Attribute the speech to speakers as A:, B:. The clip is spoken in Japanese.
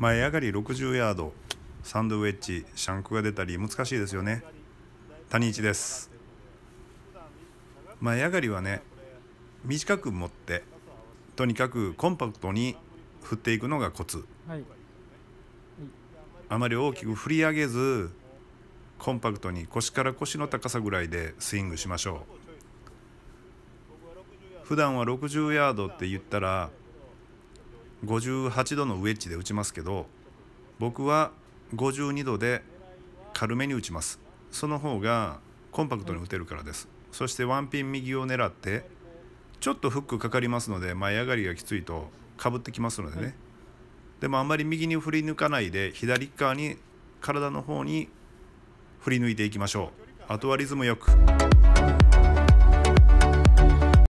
A: 前上がり60ヤードサンドウェッジシャンクが出たり難しいですよね谷一です前上がりはね短く持ってとにかくコンパクトに振っていくのがコツ、はい、あまり大きく振り上げずコンパクトに腰から腰の高さぐらいでスイングしましょう普段は60ヤードって言ったら58度のウェッジで打ちますけど僕は52度で軽めに打ちますその方がコンパクトに打てるからですそしてワンピン右を狙ってちょっとフックかかりますので前上がりがきついとかぶってきますのでね、でもあんまり右に振り抜かないで左側に体の方に振り抜いていきましょうあとはリズムよく。